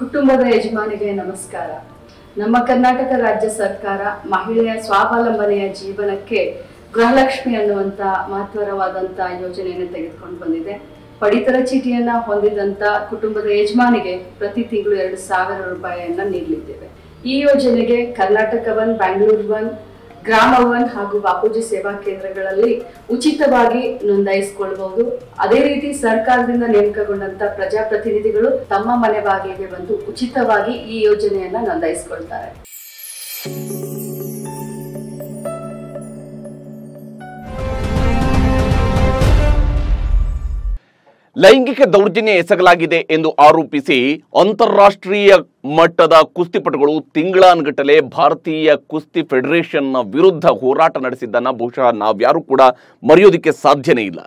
ಕುಟುಂಬದ ಯಜಮಾನಿಗೆ ನಮಸ್ಕಾರ ನಮ್ಮ ಕರ್ನಾಟಕ ರಾಜ್ಯ ಸರ್ಕಾರ ಮಹಿಳೆಯ ಸ್ವಾವಲಂಬನೆಯ ಜೀವನಕ್ಕೆ ಗೃಹಲಕ್ಷ್ಮಿ ಅನ್ನುವಂತ ಮಹತ್ವರವಾದಂತ ಯೋಜನೆಯನ್ನು ತೆಗೆದುಕೊಂಡು ಬಂದಿದೆ ಪಡಿತರ ಚೀಟಿಯನ್ನ ಹೊಂದಿದಂತ ಕುಟುಂಬದ ಯಜಮಾನಿಗೆ ಪ್ರತಿ ತಿಂಗಳು ಎರಡು ಸಾವಿರ ರೂಪಾಯಿಯನ್ನ ನೀಡಲಿದ್ದೇವೆ ಈ ಯೋಜನೆಗೆ ಕರ್ನಾಟಕ ಬಂದ್ ಬ್ಯಾಂಗ್ಳೂರ್ ಒನ್ ಗ್ರಾಮ ಭವನ್ ಹಾಗೂ ಬಾಪೂಜಿ ಸೇವಾ ಕೇಂದ್ರಗಳಲ್ಲಿ ಉಚಿತವಾಗಿ ನೋಂದಾಯಿಸಿಕೊಳ್ಬಹುದು ಅದೇ ರೀತಿ ಸರ್ಕಾರದಿಂದ ನೇಮಕಗೊಂಡಂತ ಪ್ರಜಾಪ್ರತಿನಿಧಿಗಳು ತಮ್ಮ ಮನೆ ಬಾಗಿಲಿಗೆ ಬಂದು ಉಚಿತವಾಗಿ ಈ ಯೋಜನೆಯನ್ನ ನೋಂದಾಯಿಸಿಕೊಳ್ತಾರೆ ಲೈಂಗಿಕ ದೌರ್ಜನ್ಯ ಎಸಗಲಾಗಿದೆ ಎಂದು ಆರೋಪಿಸಿ ಅಂತಾರಾಷ್ಟ್ರೀಯ ಮಟ್ಟದ ಕುಸ್ತಿಪಟುಗಳು ತಿಂಗಳಾನ್ಗಟ್ಟಲೆ ಭಾರತೀಯ ಕುಸ್ತಿ ಫೆಡರೇಷನ್ನ ವಿರುದ್ಧ ಹೋರಾಟ ನಡೆಸಿದ್ದನ್ನ ಬಹುಶಃ ನಾವ್ಯಾರೂ ಕೂಡ ಮರೆಯೋದಿಕ್ಕೆ ಸಾಧ್ಯನೇ ಇಲ್ಲ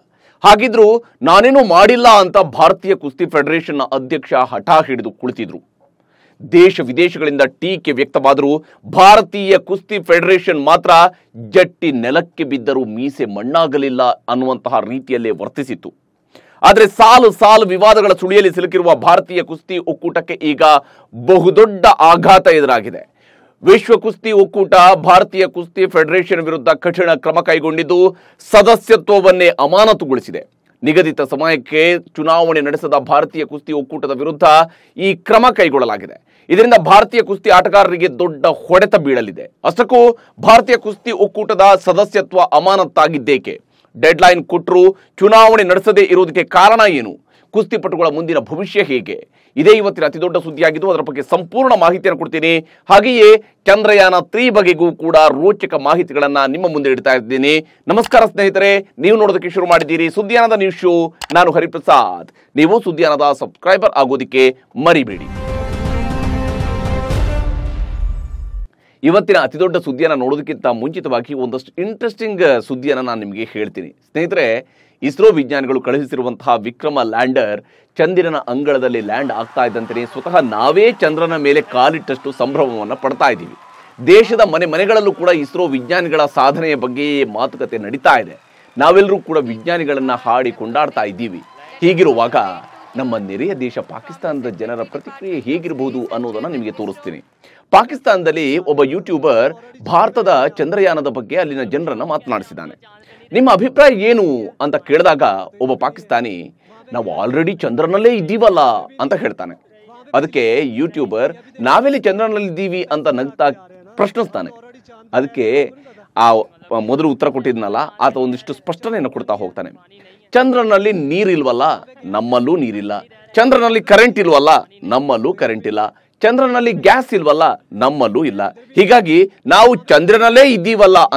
ಹಾಗಿದ್ರು ನಾನೇನೂ ಮಾಡಿಲ್ಲ ಅಂತ ಭಾರತೀಯ ಕುಸ್ತಿ ಫೆಡರೇಷನ್ನ ಅಧ್ಯಕ್ಷ ಹಠ ಹಿಡಿದು ಕುಳಿತಿದ್ರು ದೇಶ ವಿದೇಶಗಳಿಂದ ಟೀಕೆ ವ್ಯಕ್ತವಾದರೂ ಭಾರತೀಯ ಕುಸ್ತಿ ಫೆಡರೇಷನ್ ಮಾತ್ರ ಜಟ್ಟಿ ನೆಲಕ್ಕೆ ಬಿದ್ದರೂ ಮೀಸೆ ಮಣ್ಣಾಗಲಿಲ್ಲ ಅನ್ನುವಂತಹ ರೀತಿಯಲ್ಲೇ ವರ್ತಿಸಿತು ಆದರೆ ಸಾಲು ಸಾಲು ವಿವಾದಗಳ ಸುಳಿಯಲ್ಲಿ ಸಿಲುಕಿರುವ ಭಾರತೀಯ ಕುಸ್ತಿ ಒಕ್ಕೂಟಕ್ಕೆ ಈಗ ಬಹುದೊಡ್ಡ ಆಘಾತ ಎದುರಾಗಿದೆ ವಿಶ್ವ ಕುಸ್ತಿ ಒಕ್ಕೂಟ ಭಾರತೀಯ ಕುಸ್ತಿ ಫೆಡರೇಷನ್ ವಿರುದ್ಧ ಕಠಿಣ ಕ್ರಮ ಕೈಗೊಂಡಿದ್ದು ಸದಸ್ಯತ್ವವನ್ನೇ ಅಮಾನತುಗೊಳಿಸಿದೆ ನಿಗದಿತ ಸಮಯಕ್ಕೆ ಚುನಾವಣೆ ನಡೆಸದ ಭಾರತೀಯ ಕುಸ್ತಿ ಒಕ್ಕೂಟದ ವಿರುದ್ಧ ಈ ಕ್ರಮ ಕೈಗೊಳ್ಳಲಾಗಿದೆ ಇದರಿಂದ ಭಾರತೀಯ ಕುಸ್ತಿ ಆಟಗಾರರಿಗೆ ದೊಡ್ಡ ಹೊಡೆತ ಬೀಳಲಿದೆ ಅಷ್ಟಕ್ಕೂ ಭಾರತೀಯ ಕುಸ್ತಿ ಒಕ್ಕೂಟದ ಸದಸ್ಯತ್ವ ಅಮಾನತ್ತಾಗಿದ್ದೇಕೆ ಡೆಡ್ ಲೈನ್ ಕೊಟ್ಟರು ಚುನಾವಣೆ ನಡೆಸದೇ ಇರುವುದಕ್ಕೆ ಕಾರಣ ಏನು ಕುಸ್ತಿಪಟುಗಳ ಮುಂದಿನ ಭವಿಷ್ಯ ಹೇಗೆ ಇದೇ ಇವತ್ತಿನ ಅತಿದೊಡ್ಡ ಸುದ್ದಿಯಾಗಿದ್ದು ಅದರ ಬಗ್ಗೆ ಸಂಪೂರ್ಣ ಮಾಹಿತಿಯನ್ನು ಕೊಡ್ತೀನಿ ಹಾಗೆಯೇ ಚಂದ್ರಯಾನ ತ್ರೀ ಬಗೆಗೂ ಕೂಡ ರೋಚಕ ಮಾಹಿತಿಗಳನ್ನು ನಿಮ್ಮ ಮುಂದೆ ಇಡ್ತಾ ಇದ್ದೀನಿ ನಮಸ್ಕಾರ ಸ್ನೇಹಿತರೆ ನೀವು ನೋಡೋದಕ್ಕೆ ಶುರು ಮಾಡಿದ್ದೀರಿ ಸುದ್ದಿಯಾನದ ನ್ಯೂಸ್ ಶೋ ನಾನು ಹರಿಪ್ರಸಾದ್ ನೀವು ಸುದ್ದಿಯಾನದ ಸಬ್ಸ್ಕ್ರೈಬರ್ ಆಗೋದಕ್ಕೆ ಮರಿಬೇಡಿ ಇವತ್ತಿನ ಅತಿದೊಡ್ಡ ಸುದ್ದಿಯನ್ನು ನೋಡೋದಕ್ಕಿಂತ ಮುಂಚಿತವಾಗಿ ಒಂದಷ್ಟು ಇಂಟ್ರೆಸ್ಟಿಂಗ್ ಸುದ್ದಿಯನ್ನು ನಾನು ನಿಮಗೆ ಹೇಳ್ತೀನಿ ಸ್ನೇಹಿತರೆ ಇಸ್ರೋ ವಿಜ್ಞಾನಿಗಳು ಕಳುಹಿಸಿರುವಂತಹ ವಿಕ್ರಮ ಲ್ಯಾಂಡರ್ ಚಂದಿರನ ಅಂಗಳದಲ್ಲಿ ಲ್ಯಾಂಡ್ ಆಗ್ತಾ ಇದ್ದಂತೆಯೇ ಸ್ವತಃ ನಾವೇ ಚಂದ್ರನ ಮೇಲೆ ಕಾಲಿಟ್ಟಷ್ಟು ಸಂಭ್ರಮವನ್ನು ಪಡ್ತಾ ಇದ್ದೀವಿ ದೇಶದ ಮನೆ ಮನೆಗಳಲ್ಲೂ ಕೂಡ ಇಸ್ರೋ ವಿಜ್ಞಾನಿಗಳ ಸಾಧನೆಯ ಬಗ್ಗೆಯೇ ಮಾತುಕತೆ ನಡೀತಾ ಇದೆ ನಾವೆಲ್ಲರೂ ಕೂಡ ವಿಜ್ಞಾನಿಗಳನ್ನು ಹಾಡಿ ಕೊಂಡಾಡ್ತಾ ಇದ್ದೀವಿ ಹೀಗಿರುವಾಗ ನಮ್ಮ ನೆರೆಯ ದೇಶ ಪಾಕಿಸ್ತಾನದ ಜನರ ಪ್ರತಿಕ್ರಿಯೆ ಹೇಗಿರಬಹುದು ಅನ್ನೋದನ್ನು ನಿಮಗೆ ತೋರಿಸ್ತೀನಿ ಪಾಕಿಸ್ತಾನದಲ್ಲಿ ಒಬ್ಬ ಯೂಟ್ಯೂಬರ್ ಭಾರತದ ಚಂದ್ರಯಾನದ ಬಗ್ಗೆ ಅಲ್ಲಿನ ಜನರನ್ನು ಮಾತನಾಡಿಸಿದ್ದಾನೆ ನಿಮ್ಮ ಅಭಿಪ್ರಾಯ ಏನು ಅಂತ ಕೇಳಿದಾಗ ಒಬ್ಬ ಪಾಕಿಸ್ತಾನಿ ನಾವು ಆಲ್ರೆಡಿ ಚಂದ್ರನಲ್ಲೇ ಇದ್ದೀವಲ್ಲ ಅಂತ ಹೇಳ್ತಾನೆ ಅದಕ್ಕೆ ಯೂಟ್ಯೂಬರ್ ನಾವೆಲ್ಲಿ ಚಂದ್ರನಲ್ಲಿದ್ದೀವಿ ಅಂತ ನಗ್ತಾ ಪ್ರಶ್ನಿಸ್ತಾನೆ ಅದಕ್ಕೆ ಆ ಮೊದಲು ಉತ್ತರ ಕೊಟ್ಟಿದ್ನಲ್ಲ ಆತ ಒಂದಿಷ್ಟು ಸ್ಪಷ್ಟನೆಯನ್ನು ಕೊಡ್ತಾ ಹೋಗ್ತಾನೆ ಚಂದ್ರನಲ್ಲಿ ನೀರಿಲ್ವಲ್ಲ ನಮ್ಮಲ್ಲೂ ನೀರಿಲ್ಲ ಚಂದ್ರನಲ್ಲಿ ಕರೆಂಟ್ ಇಲ್ವಲ್ಲ ನಮ್ಮಲ್ಲೂ ಕರೆಂಟ್ ಇಲ್ಲ चंद्रन ಗ್ಯಾಸ್ इवल नमलू इला हिगी ना ಚಂದ್ರನಲ್ಲೇ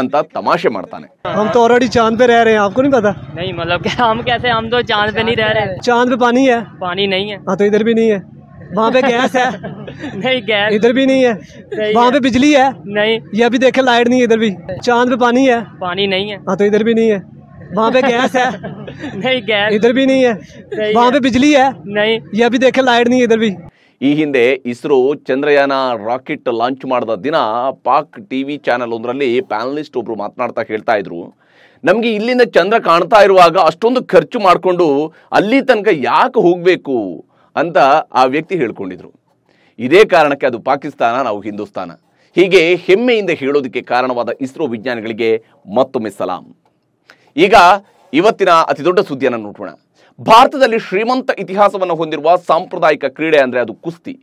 अंत तमाशे मतने हम तो ऑलरेडी चांद पे रह रहे हैं आपको नहीं पता नहीं मतलब हम कैसे हम तो चांद पे नहीं रह रहे चांद पे पानी है पानी नहीं है हाँ तो इधर भी नहीं है वहाँ पे गैस है नहीं गैस इधर भी नहीं है वहाँ पे बिजली है नहीं ये अभी देखे लाइट नहीं है इधर भी चांद पे पानी है पानी नहीं है हाँ तो इधर भी नहीं है वहाँ पे गैस है नहीं गैस इधर भी नहीं है वहाँ पे बिजली है नहीं ये अभी देखे लाइट नहीं है इधर भी ಈ ಹಿಂದೆ ಇಸ್ರೋ ಚಂದ್ರಯಾನ ರಾಕೆಟ್ ಲಾಂಚ್ ಮಾಡಿದ ದಿನ ಪಾಕ್ ಟಿ ವಿ ಚಾನೆಲ್ ಒಂದರಲ್ಲಿ ಪ್ಯಾನಲಿಸ್ಟ್ ಒಬ್ಬರು ಮಾತನಾಡ್ತಾ ಹೇಳ್ತಾ ಇದ್ರು ನಮಗೆ ಇಲ್ಲಿಂದ ಚಂದ್ರ ಕಾಣ್ತಾ ಇರುವಾಗ ಅಷ್ಟೊಂದು ಖರ್ಚು ಮಾಡಿಕೊಂಡು ಅಲ್ಲಿ ತನಕ ಯಾಕೆ ಹೋಗಬೇಕು ಅಂತ ಆ ವ್ಯಕ್ತಿ ಹೇಳ್ಕೊಂಡಿದ್ರು ಇದೇ ಕಾರಣಕ್ಕೆ ಅದು ಪಾಕಿಸ್ತಾನ ನಾವು ಹಿಂದೂಸ್ತಾನ ಹೀಗೆ ಹೆಮ್ಮೆಯಿಂದ ಹೇಳೋದಕ್ಕೆ ಕಾರಣವಾದ ಇಸ್ರೋ ವಿಜ್ಞಾನಿಗಳಿಗೆ ಮತ್ತೊಮ್ಮೆ ಸಲಾಂ ಈಗ ಇವತ್ತಿನ ಅತಿದೊಡ್ಡ ಸುದ್ದಿಯನ್ನು ನೋಡೋಣ ಭಾರತದಲ್ಲಿ ಶ್ರೀಮಂತ ಇತಿಹಾಸವನ್ನು ಹೊಂದಿರುವ ಸಾಂಪ್ರದಾಯಿಕ ಕ್ರೀಡೆ ಅಂದರೆ ಅದು ಕುಸ್ತಿ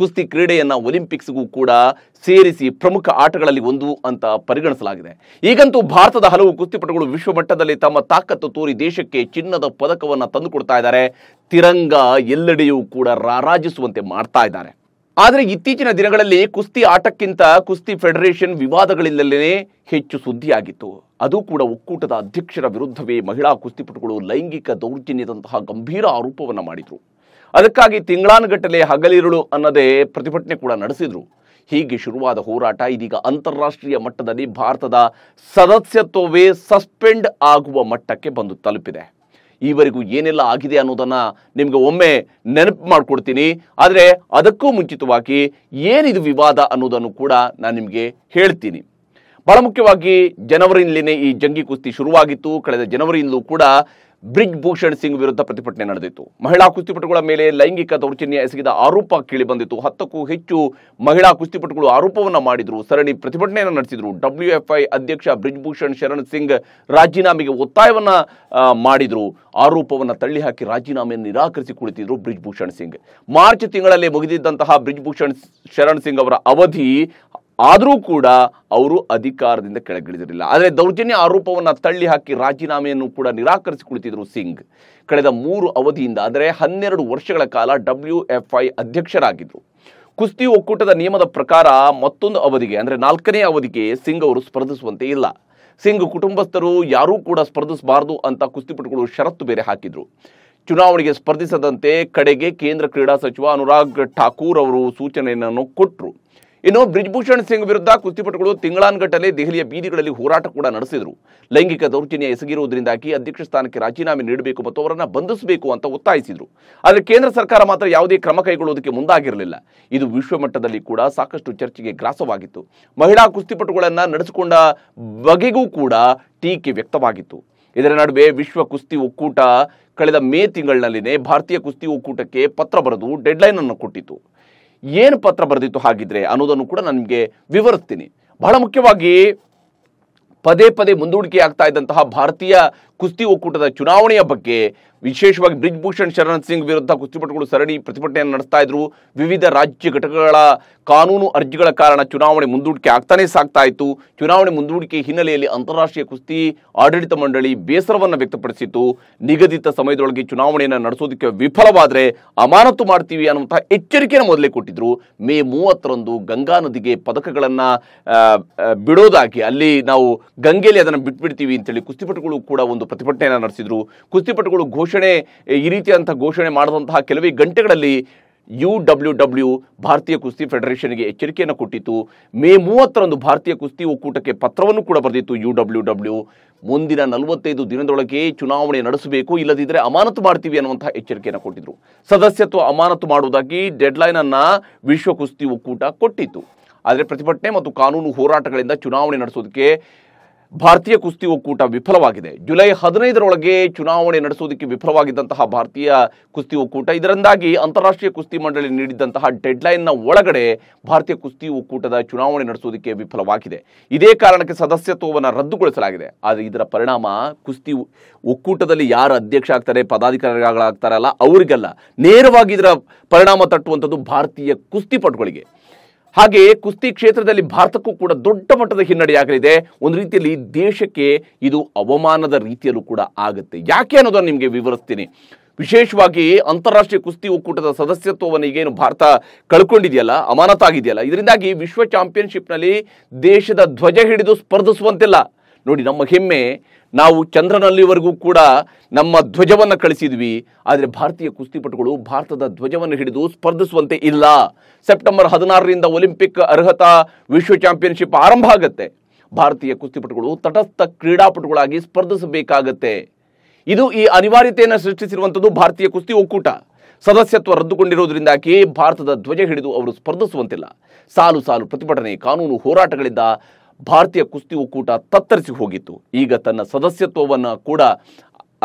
ಕುಸ್ತಿ ಕ್ರೀಡೆಯನ್ನು ಒಲಿಂಪಿಕ್ಸ್ಗೂ ಕೂಡ ಸೇರಿಸಿ ಪ್ರಮುಖ ಆಟಗಳಲ್ಲಿ ಒಂದು ಅಂತ ಪರಿಗಣಿಸಲಾಗಿದೆ ಈಗಂತೂ ಭಾರತದ ಹಲವು ಕುಸ್ತಿಪಟುಗಳು ವಿಶ್ವ ಮಟ್ಟದಲ್ಲಿ ತಮ್ಮ ತಾಕತ್ತು ತೋರಿ ದೇಶಕ್ಕೆ ಚಿನ್ನದ ಪದಕವನ್ನು ತಂದುಕೊಡ್ತಾ ಇದ್ದಾರೆ ತಿರಂಗ ಎಲ್ಲೆಡೆಯೂ ಕೂಡ ರಾರಾಜಿಸುವಂತೆ ಮಾಡ್ತಾ ಇದ್ದಾರೆ ಆದರೆ ಇತ್ತೀಚಿನ ದಿನಗಳಲ್ಲಿ ಕುಸ್ತಿ ಆಟಕ್ಕಿಂತ ಕುಸ್ತಿ ಫೆಡರೇಷನ್ ವಿವಾದಗಳಿಂದಲೇ ಹೆಚ್ಚು ಸುದ್ದಿಯಾಗಿತ್ತು ಅದು ಕೂಡ ಒಕ್ಕೂಟದ ಅಧ್ಯಕ್ಷರ ವಿರುದ್ಧವೇ ಮಹಿಳಾ ಕುಸ್ತಿಪಟುಗಳು ಲೈಂಗಿಕ ದೌರ್ಜನ್ಯದಂತಹ ಗಂಭೀರ ಆರೋಪವನ್ನು ಮಾಡಿದರು ಅದಕ್ಕಾಗಿ ತಿಂಗಳಾನುಗಟ್ಟಲೆ ಹಗಲಿರುಳು ಅನ್ನದೇ ಪ್ರತಿಭಟನೆ ಕೂಡ ನಡೆಸಿದರು ಹೀಗೆ ಶುರುವಾದ ಹೋರಾಟ ಇದೀಗ ಅಂತಾರಾಷ್ಟ್ರೀಯ ಮಟ್ಟದಲ್ಲಿ ಭಾರತದ ಸದಸ್ಯತ್ವವೇ ಸಸ್ಪೆಂಡ್ ಆಗುವ ಮಟ್ಟಕ್ಕೆ ಬಂದು ತಲುಪಿದೆ ಈವರೆಗೂ ಏನೆಲ್ಲ ಆಗಿದೆ ಅನ್ನೋದನ್ನು ನಿಮಗೆ ಒಮ್ಮೆ ನೆನಪು ಮಾಡಿಕೊಡ್ತೀನಿ ಆದರೆ ಅದಕ್ಕೂ ಮುಂಚಿತವಾಗಿ ಏನಿದು ವಿವಾದ ಅನ್ನೋದನ್ನು ಕೂಡ ನಾನು ನಿಮಗೆ ಹೇಳ್ತೀನಿ ಬಹಳ ಮುಖ್ಯವಾಗಿ ಜನವರಿಯಲ್ಲಿನೇ ಈ ಜಂಗಿ ಕುಸ್ತಿ ಶುರುವಾಗಿತ್ತು ಕಳೆದ ಜನವರಿಯಲ್ಲೂ ಕೂಡ ಬ್ರಿಜ್ ಭೂಷಣ್ ಸಿಂಗ್ ವಿರುದ್ಧ ಪ್ರತಿಭಟನೆ ನಡೆದಿತ್ತು ಮಹಿಳಾ ಕುಸ್ತಿಪಟುಗಳ ಮೇಲೆ ಲೈಂಗಿಕ ದೌರ್ಜನ್ಯ ಎಸಗಿದ ಆರೋಪ ಕೇಳಿಬಂದಿತ್ತು ಬಂದಿತ್ತು ಹತ್ತಕ್ಕೂ ಹೆಚ್ಚು ಮಹಿಳಾ ಕುಸ್ತಿಪಟುಗಳು ಆರೋಪವನ್ನು ಮಾಡಿದ್ರು ಸರಣಿ ಪ್ರತಿಭಟನೆಯನ್ನು ನಡೆಸಿದ್ರು ಡಬ್ಲ್ಯೂಎಫ್ಐ ಅಧ್ಯಕ್ಷ ಬ್ರಿಜ್ ಭೂಷಣ್ ಶರಣ್ ಸಿಂಗ್ ರಾಜೀನಾಮೆಗೆ ಒತ್ತಾಯವನ್ನ ಮಾಡಿದ್ರು ಆರೋಪವನ್ನು ತಳ್ಳಿಹಾಕಿ ರಾಜೀನಾಮೆಯನ್ನು ನಿರಾಕರಿಸಿ ಕುಳಿತಿದ್ರು ಬ್ರಿಜ್ ಭೂಷಣ್ ಸಿಂಗ್ ಮಾರ್ಚ್ ತಿಂಗಳಲ್ಲಿ ಮುಗಿದಿದ್ದಂತಹ ಬ್ರಿಜ್ ಭೂಷಣ್ ಶರಣ್ ಸಿಂಗ್ ಅವರ ಅವಧಿ ಆದರೂ ಕೂಡ ಅವರು ಅಧಿಕಾರದಿಂದ ಕೆಳಗಿಳಿದಿರಲಿಲ್ಲ ಆದರೆ ದೌರ್ಜನ್ಯ ಆರೋಪವನ್ನು ತಳ್ಳಿ ಹಾಕಿ ರಾಜೀನಾಮೆಯನ್ನು ಕೂಡ ನಿರಾಕರಿಸಿ ಸಿಂಗ್ ಕಳೆದ ಮೂರು ಅವಧಿಯಿಂದ ಅಂದರೆ ಹನ್ನೆರಡು ವರ್ಷಗಳ ಕಾಲ ಡಬ್ಲ್ಯೂ ಎಫ್ ಐ ಅಧ್ಯಕ್ಷರಾಗಿದ್ದರು ಕುಸ್ತಿ ಒಕ್ಕೂಟದ ನಿಯಮದ ಪ್ರಕಾರ ಮತ್ತೊಂದು ಅವಧಿಗೆ ಅಂದರೆ ನಾಲ್ಕನೇ ಅವಧಿಗೆ ಸಿಂಗ್ ಅವರು ಸ್ಪರ್ಧಿಸುವಂತೆ ಇಲ್ಲ ಸಿಂಗ್ ಕುಟುಂಬಸ್ಥರು ಯಾರೂ ಕೂಡ ಸ್ಪರ್ಧಿಸಬಾರದು ಅಂತ ಕುಸ್ತಿಪಟುಗಳು ಷರತ್ತು ಬೇರೆ ಹಾಕಿದ್ರು ಚುನಾವಣೆಗೆ ಸ್ಪರ್ಧಿಸದಂತೆ ಕಡೆಗೆ ಕೇಂದ್ರ ಕ್ರೀಡಾ ಸಚಿವ ಅನುರಾಗ್ ಠಾಕೂರ್ ಅವರು ಸೂಚನೆಯನ್ನು ಕೊಟ್ಟರು ಇನ್ನು ಬ್ರಿಜ್ಭೂಷಣ್ ಸಿಂಗ್ ವಿರುದ್ಧ ಕುಸ್ತಿಪಟುಗಳು ತಿಂಗಳಾನ್ಗಟ್ಟಲೆ ದೆಹಲಿಯ ಬೀದಿಗಳಲ್ಲಿ ಹೋರಾಟ ಕೂಡ ನಡೆಸಿದರು ಲೈಂಗಿಕ ದೌರ್ಜನ್ಯ ಎಸಗಿರುವುದರಿಂದಾಗಿ ಅಧ್ಯಕ್ಷ ಸ್ಥಾನಕ್ಕೆ ರಾಜೀನಾಮೆ ನೀಡಬೇಕು ಮತ್ತು ಅವರನ್ನು ಬಂಧಿಸಬೇಕು ಅಂತ ಒತ್ತಾಯಿಸಿದರು ಆದರೆ ಕೇಂದ್ರ ಸರ್ಕಾರ ಮಾತ್ರ ಯಾವುದೇ ಕ್ರಮ ಕೈಗೊಳ್ಳುವುದಕ್ಕೆ ಮುಂದಾಗಿರಲಿಲ್ಲ ಇದು ವಿಶ್ವಮಟ್ಟದಲ್ಲಿ ಕೂಡ ಸಾಕಷ್ಟು ಚರ್ಚೆಗೆ ಗ್ರಾಸವಾಗಿತ್ತು ಮಹಿಳಾ ಕುಸ್ತಿಪಟುಗಳನ್ನು ನಡೆಸಿಕೊಂಡ ಬಗೆಗೂ ಕೂಡ ಟೀಕೆ ವ್ಯಕ್ತವಾಗಿತ್ತು ಇದರ ನಡುವೆ ವಿಶ್ವ ಕುಸ್ತಿ ಒಕ್ಕೂಟ ಕಳೆದ ಮೇ ತಿಂಗಳಿನಲ್ಲಿನೇ ಭಾರತೀಯ ಕುಸ್ತಿ ಒಕ್ಕೂಟಕ್ಕೆ ಪತ್ರ ಬರೆದು ಡೆಡ್ಲೈನ್ ಅನ್ನು ಕೊಟ್ಟಿತು ಏನು ಪತ್ರ ಬರೆದಿತ್ತು ಹಾಗಿದ್ರೆ ಅನ್ನೋದನ್ನು ಕೂಡ ನನಗೆ ವಿವರಿಸ್ತೀನಿ ಬಹಳ ಮುಖ್ಯವಾಗಿ ಪದೇ ಪದೇ ಮುಂದೂಡಿಕೆ ಆಗ್ತಾ ಇದ್ದಂತಹ ಭಾರತೀಯ ಕುಸ್ತಿ ಒಕ್ಕೂಟದ ಚುನಾವಣೆಯ ಬಗ್ಗೆ ವಿಶೇಷವಾಗಿ ಬ್ರಿಜ್ಭೂಷಣ್ ಶರಣ್ ಸಿಂಗ್ ವಿರುದ್ಧ ಕುಸ್ತಿಪಟುಗಳು ಸರಣಿ ಪ್ರತಿಭಟನೆಯನ್ನು ನಡೆಸ್ತಾ ಇದ್ರು ವಿವಿಧ ರಾಜ್ಯ ಘಟಕಗಳ ಕಾನೂನು ಅರ್ಜಿಗಳ ಕಾರಣ ಚುನಾವಣೆ ಮುಂದೂಡಿಕೆ ಆಗ್ತಾನೆ ಸಾಗ್ತಾ ಇತ್ತು ಚುನಾವಣೆ ಮುಂದೂಡಿಕೆ ಹಿನ್ನೆಲೆಯಲ್ಲಿ ಅಂತಾರಾಷ್ಟ್ರೀಯ ಕುಸ್ತಿ ಆಡಳಿತ ಮಂಡಳಿ ಬೇಸರವನ್ನು ವ್ಯಕ್ತಪಡಿಸಿತ್ತು ನಿಗದಿತ ಸಮಯದೊಳಗೆ ಚುನಾವಣೆಯನ್ನು ನಡೆಸೋದಕ್ಕೆ ವಿಫಲವಾದರೆ ಅಮಾನತು ಮಾಡ್ತೀವಿ ಅನ್ನುವಂತಹ ಎಚ್ಚರಿಕೆಯನ್ನು ಮೊದಲೇ ಕೊಟ್ಟಿದ್ರು ಮೇ ಮೂವತ್ತರಂದು ಗಂಗಾ ನದಿಗೆ ಪದಕಗಳನ್ನು ಬಿಡೋದಾಗಿ ಅಲ್ಲಿ ನಾವು ಗಂಗೆಯಲ್ಲಿ ಅದನ್ನು ಬಿಟ್ಬಿಡ್ತೀವಿ ಅಂತೇಳಿ ಕುಸ್ತಿಪಟುಗಳು ಕೂಡ ಒಂದು ಪ್ರತಿಭಟನೆಯನ್ನು ನಡೆಸಿದ್ರು ಕುಸ್ತಿಪಟುಗಳು ಘೋಷಣೆ ಘೋಷಣೆ ಈ ರೀತಿಯಂಥ ಘೋಷಣೆ ಮಾಡಿದಂತಹ ಕೆಲವೇ ಗಂಟೆಗಳಲ್ಲಿ ಯು ಡಬ್ಲ್ಯೂ ಡಬ್ಲ್ಯೂ ಭಾರತೀಯ ಕುಸ್ತಿ ಫೆಡರೇಷನ್ಗೆ ಎಚ್ಚರಿಕೆಯನ್ನು ಕೊಟ್ಟಿತ್ತು ಮೇ ಮೂವತ್ತರಂದು ಭಾರತೀಯ ಕುಸ್ತಿ ಒಕ್ಕೂಟಕ್ಕೆ ಪತ್ರವನ್ನು ಕೂಡ ಬರೆದಿತ್ತು ಯು ಡಬ್ಲ್ಯೂ ಡಬ್ಲ್ಯೂ ಮುಂದಿನ ನಲವತ್ತೈದು ದಿನದೊಳಗೆ ಚುನಾವಣೆ ನಡೆಸಬೇಕು ಇಲ್ಲದಿದ್ದರೆ ಅಮಾನತು ಮಾಡ್ತೀವಿ ಅನ್ನುವಂತಹ ಎಚ್ಚರಿಕೆಯನ್ನು ಕೊಟ್ಟಿದ್ರು ಸದಸ್ಯತ್ವ ಅಮಾನತು ಮಾಡುವುದಾಗಿ ಡೆಡ್ಲೈನ್ ವಿಶ್ವ ಕುಸ್ತಿ ಒಕ್ಕೂಟ ಕೊಟ್ಟಿತ್ತು ಆದರೆ ಪ್ರತಿಭಟನೆ ಮತ್ತು ಕಾನೂನು ಹೋರಾಟಗಳಿಂದ ಚುನಾವಣೆ ನಡೆಸೋದಕ್ಕೆ ಭಾರತೀಯ ಕುಸ್ತಿ ಒಕ್ಕೂಟ ವಿಫಲವಾಗಿದೆ ಜುಲೈ ಹದಿನೈದರೊಳಗೆ ಚುನಾವಣೆ ನಡೆಸುವುದಕ್ಕೆ ವಿಫಲವಾಗಿದ್ದಂತಹ ಭಾರತೀಯ ಕುಸ್ತಿ ಒಕ್ಕೂಟ ಇದರಿಂದಾಗಿ ಅಂತಾರಾಷ್ಟ್ರೀಯ ಕುಸ್ತಿ ಮಂಡಳಿ ನೀಡಿದ್ದಂತಹ ಡೆಡ್ಲೈನ್ನ ಒಳಗಡೆ ಭಾರತೀಯ ಕುಸ್ತಿ ಒಕ್ಕೂಟದ ಚುನಾವಣೆ ನಡೆಸುವುದಕ್ಕೆ ವಿಫಲವಾಗಿದೆ ಇದೇ ಕಾರಣಕ್ಕೆ ಸದಸ್ಯತ್ವವನ್ನು ರದ್ದುಗೊಳಿಸಲಾಗಿದೆ ಆದರೆ ಇದರ ಪರಿಣಾಮ ಕುಸ್ತಿ ಒಕ್ಕೂಟದಲ್ಲಿ ಯಾರು ಅಧ್ಯಕ್ಷ ಆಗ್ತಾರೆ ಪದಾಧಿಕಾರಿಗಳಾಗ್ತಾರಲ್ಲ ಅವರಿಗೆಲ್ಲ ನೇರವಾಗಿ ಇದರ ಪರಿಣಾಮ ತಟ್ಟುವಂಥದ್ದು ಭಾರತೀಯ ಕುಸ್ತಿಪಟುಗಳಿಗೆ ಹಾಗೆ ಕುಸ್ತಿ ಕ್ಷೇತ್ರದಲ್ಲಿ ಭಾರತಕ್ಕೂ ಕೂಡ ದೊಡ್ಡ ಮಟ್ಟದ ಹಿನ್ನಡೆಯಾಗಲಿದೆ ಒಂದು ರೀತಿಯಲ್ಲಿ ದೇಶಕ್ಕೆ ಇದು ಅವಮಾನದ ರೀತಿಯಲ್ಲೂ ಕೂಡ ಆಗುತ್ತೆ ಯಾಕೆ ಅನ್ನೋದನ್ನು ನಿಮಗೆ ವಿವರಿಸ್ತೀನಿ ವಿಶೇಷವಾಗಿ ಅಂತಾರಾಷ್ಟ್ರೀಯ ಕುಸ್ತಿ ಒಕ್ಕೂಟದ ಸದಸ್ಯತ್ವವನ್ನು ಈಗೇನು ಭಾರತ ಕಳ್ಕೊಂಡಿದೆಯಲ್ಲ ಅಮಾನತಾಗಿದೆಯಲ್ಲ ಇದರಿಂದಾಗಿ ವಿಶ್ವ ಚಾಂಪಿಯನ್ಶಿಪ್ನಲ್ಲಿ ದೇಶದ ಧ್ವಜ ಹಿಡಿದು ಸ್ಪರ್ಧಿಸುವಂತಿಲ್ಲ ನೋಡಿ ನಮ್ಮ ಹೆಮ್ಮೆ ನಾವು ಚಂದ್ರನಲ್ಲಿವರೆಗೂ ಕೂಡ ನಮ್ಮ ಧ್ವಜವನ್ನು ಕಳಿಸಿದ್ವಿ ಆದರೆ ಭಾರತೀಯ ಕುಸ್ತಿಪಟುಗಳು ಭಾರತದ ಧ್ವಜವನ್ನು ಹಿಡಿದು ಸ್ಪರ್ಧಿಸುವಂತೆ ಇಲ್ಲ ಸೆಪ್ಟೆಂಬರ್ ಹದಿನಾರರಿಂದ ಒಲಿಂಪಿಕ್ ಅರ್ಹತಾ ವಿಶ್ವ ಚಾಂಪಿಯನ್ಶಿಪ್ ಆರಂಭ ಆಗುತ್ತೆ ಭಾರತೀಯ ಕುಸ್ತಿಪಟುಗಳು ತಟಸ್ಥ ಕ್ರೀಡಾಪಟುಗಳಾಗಿ ಸ್ಪರ್ಧಿಸಬೇಕಾಗತ್ತೆ ಇದು ಈ ಅನಿವಾರ್ಯತೆಯನ್ನು ಸೃಷ್ಟಿಸಿರುವಂಥದ್ದು ಭಾರತೀಯ ಕುಸ್ತಿ ಒಕ್ಕೂಟ ಸದಸ್ಯತ್ವ ರದ್ದುಗೊಂಡಿರುವುದರಿಂದಾಗಿ ಭಾರತದ ಧ್ವಜ ಹಿಡಿದು ಅವರು ಸ್ಪರ್ಧಿಸುವಂತಿಲ್ಲ ಸಾಲು ಸಾಲು ಪ್ರತಿಭಟನೆ ಕಾನೂನು ಹೋರಾಟಗಳಿಂದ ಭಾರತೀಯ ಕುಸ್ತಿ ಒಕ್ಕೂಟ ತತ್ತರಿಸಿ ಹೋಗಿತ್ತು ಈಗ ತನ್ನ ಸದಸ್ಯತ್ವವನ್ನು ಕೂಡ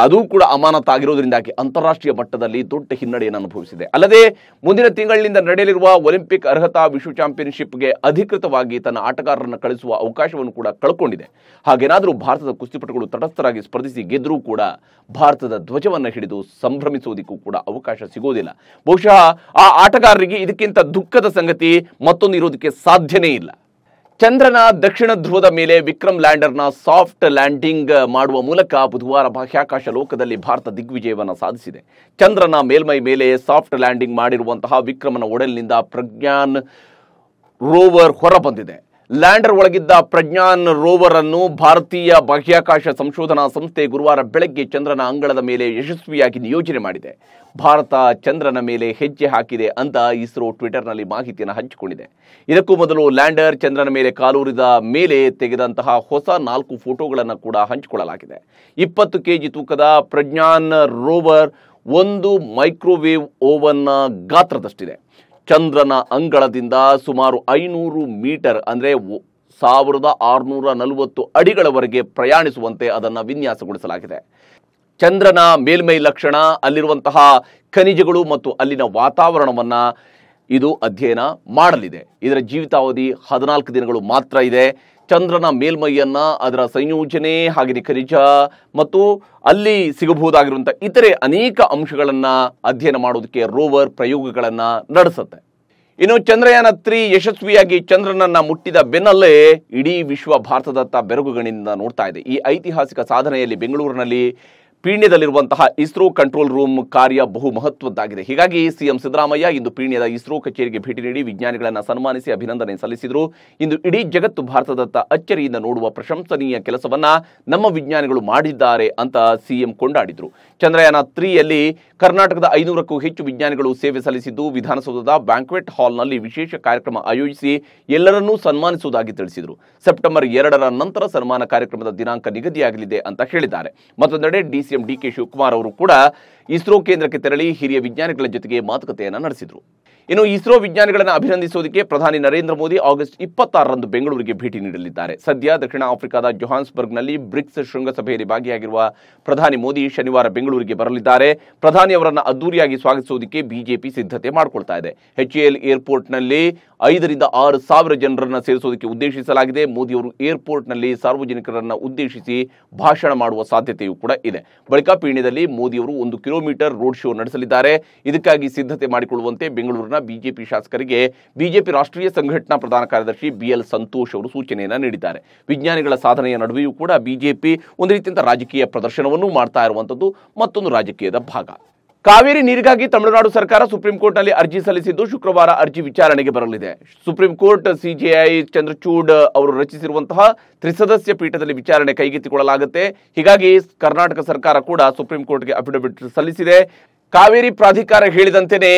ಅದು ಕೂಡ ಅಮಾನತಾಗಿರೋದ್ರಿಂದಾಗಿ ಅಂತಾರಾಷ್ಟ್ರೀಯ ಮಟ್ಟದಲ್ಲಿ ದೊಡ್ಡ ಹಿನ್ನಡೆಯನ್ನು ಅನುಭವಿಸಿದೆ ಅಲ್ಲದೆ ಮುಂದಿನ ತಿಂಗಳಿನಿಂದ ನಡೆಯಲಿರುವ ಒಲಿಂಪಿಕ್ ಅರ್ಹತಾ ವಿಶ್ವ ಚಾಂಪಿಯನ್ಶಿಪ್ಗೆ ಅಧಿಕೃತವಾಗಿ ತನ್ನ ಆಟಗಾರರನ್ನು ಕಳಿಸುವ ಅವಕಾಶವನ್ನು ಕೂಡ ಕಳ್ಕೊಂಡಿದೆ ಹಾಗೇನಾದರೂ ಭಾರತದ ಕುಸ್ತಿಪಟುಗಳು ತಟಸ್ಥರಾಗಿ ಸ್ಪರ್ಧಿಸಿ ಗೆದ್ದರೂ ಕೂಡ ಭಾರತದ ಧ್ವಜವನ್ನು ಹಿಡಿದು ಸಂಭ್ರಮಿಸುವುದಕ್ಕೂ ಕೂಡ ಅವಕಾಶ ಸಿಗೋದಿಲ್ಲ ಬಹುಶಃ ಆ ಆಟಗಾರರಿಗೆ ಇದಕ್ಕಿಂತ ದುಃಖದ ಸಂಗತಿ ಮತ್ತೊಂದು ಇರೋದಕ್ಕೆ ಸಾಧ್ಯನೇ ಇಲ್ಲ ಚಂದ್ರನ ದಕ್ಷಿಣ ಧ್ರುವದ ಮೇಲೆ ವಿಕ್ರಮ್ ಲ್ಯಾಂಡರ್ನ ಸಾಫ್ಟ್ ಲ್ಯಾಂಡಿಂಗ್ ಮಾಡುವ ಮೂಲಕ ಬುಧವಾರ ಬಾಹ್ಯಾಕಾಶ ಲೋಕದಲ್ಲಿ ಭಾರತ ದಿಗ್ವಿಜಯವನ್ನು ಸಾಧಿಸಿದೆ ಚಂದ್ರನ ಮೇಲ್ಮೈ ಮೇಲೆ ಸಾಫ್ಟ್ ಲ್ಯಾಂಡಿಂಗ್ ಮಾಡಿರುವಂತಹ ವಿಕ್ರಮನ ಒಡಲಿನಿಂದ ಪ್ರಜ್ಞಾನ್ ರೋವರ್ ಹೊರಬಂದಿದೆ ಲ್ಯಾಂಡರ್ ಒಳಗಿದ್ದ ಪ್ರಜ್ಞಾನ್ ರೋವರ್ ಅನ್ನು ಭಾರತೀಯ ಬಾಹ್ಯಾಕಾಶ ಸಂಶೋಧನಾ ಸಂಸ್ಥೆ ಗುರುವಾರ ಬೆಳಗ್ಗೆ ಚಂದ್ರನ ಅಂಗಳದ ಮೇಲೆ ಯಶಸ್ವಿಯಾಗಿ ನಿಯೋಜನೆ ಮಾಡಿದೆ ಭಾರತ ಚಂದ್ರನ ಮೇಲೆ ಹೆಜ್ಜೆ ಹಾಕಿದೆ ಅಂತ ಇಸ್ರೋ ಟ್ವಿಟರ್ನಲ್ಲಿ ಮಾಹಿತಿಯನ್ನು ಹಂಚಿಕೊಂಡಿದೆ ಇದಕ್ಕೂ ಮೊದಲು ಲ್ಯಾಂಡರ್ ಚಂದ್ರನ ಮೇಲೆ ಕಾಲೂರಿದ ಮೇಲೆ ತೆಗೆದಂತಹ ಹೊಸ ನಾಲ್ಕು ಫೋಟೋಗಳನ್ನು ಕೂಡ ಹಂಚಿಕೊಳ್ಳಲಾಗಿದೆ ಇಪ್ಪತ್ತು ಕೆಜಿ ತೂಕದ ಪ್ರಜ್ಞಾನ್ ರೋವರ್ ಒಂದು ಮೈಕ್ರೋವೇವ್ ಓವನ್ನ ಗಾತ್ರದಷ್ಟಿದೆ ಚಂದ್ರನ ಅಂಗಳದಿಂದ ಸುಮಾರು ಐನೂರು ಮೀಟರ್ ಅಂದರೆ ಸಾವಿರದ ಆರುನೂರ ನಲವತ್ತು ಅಡಿಗಳವರೆಗೆ ಪ್ರಯಾಣಿಸುವಂತೆ ಅದನ್ನು ವಿನ್ಯಾಸಗೊಳಿಸಲಾಗಿದೆ ಚಂದ್ರನ ಮೇಲ್ಮೈ ಲಕ್ಷಣ ಅಲ್ಲಿರುವಂತಹ ಖನಿಜಗಳು ಮತ್ತು ಅಲ್ಲಿನ ವಾತಾವರಣವನ್ನು ಇದು ಅಧ್ಯಯನ ಮಾಡಲಿದೆ ಇದರ ಜೀವಿತಾವಧಿ ಹದಿನಾಲ್ಕು ದಿನಗಳು ಮಾತ್ರ ಇದೆ ಚಂದ್ರನ ಮೇಲ್ಮೈಯನ್ನ ಅದರ ಸಂಯೋಜನೆ ಹಾಗೆ ಖನಿಜ ಮತ್ತು ಅಲ್ಲಿ ಸಿಗಬಹುದಾಗಿರುವಂತಹ ಇತರೆ ಅನೇಕ ಅಂಶಗಳನ್ನ ಅಧ್ಯಯನ ಮಾಡೋದಕ್ಕೆ ರೋವರ್ ಪ್ರಯೋಗಗಳನ್ನ ನಡೆಸುತ್ತೆ ಇನ್ನು ಚಂದ್ರಯಾನ ತ್ರೀ ಯಶಸ್ವಿಯಾಗಿ ಚಂದ್ರನನ್ನ ಮುಟ್ಟಿದ ಬೆನ್ನಲ್ಲೇ ಇಡೀ ವಿಶ್ವ ಭಾರತದತ್ತ ಬೆರಗುಗಳಿಂದ ನೋಡ್ತಾ ಇದೆ ಈ ಐತಿಹಾಸಿಕ ಸಾಧನೆಯಲ್ಲಿ ಬೆಂಗಳೂರಿನಲ್ಲಿ ಪೀಣ್ಯದಲ್ಲಿರುವಂತಹ ಇಸ್ರೋ ಕಂಟ್ರೋಲ್ ರೂಮ್ ಕಾರ್ಯ ಬಹು ಮಹತ್ವದ್ದಾಗಿದೆ ಹೀಗಾಗಿ ಸಿಎಂ ಸಿದ್ದರಾಮಯ್ಯ ಇಂದು ಪೀಣ್ಯದ ಇಸ್ರೋ ಕಚೇರಿಗೆ ಭೇಟಿ ನೀಡಿ ವಿಜ್ಞಾನಿಗಳನ್ನು ಸನ್ಮಾನಿಸಿ ಅಭಿನಂದನೆ ಸಲ್ಲಿಸಿದರು ಇಂದು ಇಡೀ ಜಗತ್ತು ಭಾರತದತ್ತ ಅಚ್ಚರಿಯಿಂದ ನೋಡುವ ಪ್ರಶಂಸನೀಯ ಕೆಲಸವನ್ನ ನಮ್ಮ ವಿಜ್ಞಾನಿಗಳು ಮಾಡಿದ್ದಾರೆ ಅಂತ ಸಿಎಂ ಕೊಂಡಾಡಿದರು ಚಂದ್ರಯಾನ ತ್ರೀಯಲ್ಲಿ ಕರ್ನಾಟಕದ ಐನೂರಕ್ಕೂ ಹೆಚ್ಚು ವಿಜ್ಞಾನಿಗಳು ಸೇವೆ ಸಲ್ಲಿಸಿದ್ದು ವಿಧಾನಸೌಧದ ಬ್ಯಾಂಕ್ವೆಟ್ ಹಾಲ್ನಲ್ಲಿ ವಿಶೇಷ ಕಾರ್ಯಕ್ರಮ ಆಯೋಜಿಸಿ ಎಲ್ಲರನ್ನೂ ಸನ್ಮಾನಿಸುವುದಾಗಿ ತಿಳಿಸಿದರು ಸೆಪ್ಟೆಂಬರ್ ಎರಡರ ನಂತರ ಸನ್ಮಾನ ಕಾರ್ಯಕ್ರಮದ ದಿನಾಂಕ ನಿಗದಿಯಾಗಲಿದೆ ಅಂತ ಹೇಳಿದ್ದಾರೆ ಮತ್ತೊಂದೆಡೆ ಡಿಸಿ ಸಿಎಂ ಡಿಕೆ ಶಿವಕುಮಾರ್ ಅವರು ಕೂಡ ಇಸ್ರೋ ಕೇಂದ್ರಕ್ಕೆ ತೆರಳಿ ಹಿರಿಯ ವಿಜ್ಞಾನಿಗಳ ಜೊತೆಗೆ ಮಾತುಕತೆಯನ್ನು ನಡೆಸಿದರು ಇನ್ನು ಇಸ್ರೋ ವಿಜ್ಞಾನಿಗಳನ್ನು ಅಭಿನಂದಿಸುವುದಕ್ಕೆ ಪ್ರಧಾನಿ ನರೇಂದ್ರ ಮೋದಿ ಆಗಸ್ಟ್ ಇಪ್ಪತ್ತಾರರಂದು ಬೆಂಗಳೂರಿಗೆ ಭೇಟಿ ನೀಡಲಿದ್ದಾರೆ ಸದ್ಯ ದಕ್ಷಿಣ ಆಫ್ರಿಕಾದ ಜೊಹಾನ್ಸ್ಬರ್ಗ್ನಲ್ಲಿ ಬ್ರಿಕ್ಸ್ ಶೃಂಗಸಭೆಯಲ್ಲಿ ಭಾಗಿಯಾಗಿರುವ ಪ್ರಧಾನಿ ಮೋದಿ ಶನಿವಾರ ಬೆಂಗಳೂರಿಗೆ ಬರಲಿದ್ದಾರೆ ಪ್ರಧಾನಿ ಅವರನ್ನು ಅದ್ದೂರಿಯಾಗಿ ಸ್ವಾಗತಿಸುವುದಕ್ಕೆ ಬಿಜೆಪಿ ಸಿದ್ಧತೆ ಮಾಡಿಕೊಳ್ತಾ ಇದೆ ಎಚ್ಎಎಲ್ ಏರ್ಪೋರ್ಟ್ನಲ್ಲಿ ಐದರಿಂದ ಆರು ಸಾವಿರ ಜನರನ್ನು ಸೇರಿಸುವುದಕ್ಕೆ ಉದ್ದೇಶಿಸಲಾಗಿದೆ ಮೋದಿಯವರು ಏರ್ಪೋರ್ಟ್ನಲ್ಲಿ ಸಾರ್ವಜನಿಕರನ್ನು ಉದ್ದೇಶಿಸಿ ಭಾಷಣ ಮಾಡುವ ಸಾಧ್ಯತೆಯೂ ಕೂಡ ಇದೆ ಬಳಿಕ ಪೀಣ್ಯದಲ್ಲಿ ಮೋದಿಯವರು ಒಂದು ಕಿಲೋಮೀಟರ್ ರೋಡ್ ಶೋ ನಡೆಸಲಿದ್ದಾರೆ ಇದಕ್ಕಾಗಿ ಸಿದ್ಧತೆ ಮಾಡಿಕೊಳ್ಳುವಂತೆ ಬೆಂಗಳೂರಿನ ಬಿಜೆಪಿ ಶಾಸಕರಿಗೆ ಬಿಜೆಪಿ ರಾಷ್ಟ್ರೀಯ ಸಂಘಟನಾ ಪ್ರಧಾನ ಕಾರ್ಯದರ್ಶಿ ಬಿ ಎಲ್ ಸಂತೋಷ್ ಅವರು ಸೂಚನೆಯನ್ನು ನೀಡಿದ್ದಾರೆ ವಿಜ್ಞಾನಿಗಳ ಸಾಧನೆಯ ನಡುವೆಯೂ ಕೂಡ ಬಿಜೆಪಿ ಒಂದು ರೀತಿಯಂತ ರಾಜಕೀಯ ಪ್ರದರ್ಶನವನ್ನು ಮಾಡ್ತಾ ಇರುವಂಥದ್ದು ಮತ್ತೊಂದು ರಾಜಕೀಯದ ಭಾಗ ಕಾವೇರಿ ನೀರಿಗಾಗಿ ತಮಿಳುನಾಡು ಸರ್ಕಾರ ಸುಪ್ರೀಂ ಕೋರ್ಟ್ನಲ್ಲಿ ಅರ್ಜಿ ಸಲ್ಲಿಸಿದ್ದು ಶುಕ್ರವಾರ ಅರ್ಜಿ ವಿಚಾರಣೆಗೆ ಬರಲಿದೆ ಸುಪ್ರೀಂ ಕೋರ್ಟ್ ಸಿಜೆಐ ಚಂದ್ರಚೂಡ್ ಅವರು ರಚಿಸಿರುವಂತಹ ತ್ರಿಸದಸ್ಯ ಪೀಠದಲ್ಲಿ ವಿಚಾರಣೆ ಕೈಗೆತ್ತಿಕೊಳ್ಳಲಾಗುತ್ತೆ ಹೀಗಾಗಿ ಕರ್ನಾಟಕ ಸರ್ಕಾರ ಕೂಡ ಸುಪ್ರೀಂ ಕೋರ್ಟ್ಗೆ ಅಫಿಡವಿಟ್ ಸಲ್ಲಿಸಿದೆ ಕಾವೇರಿ ಪ್ರಾಧಿಕಾರ ಹೇಳಿದಂತೆಯೇ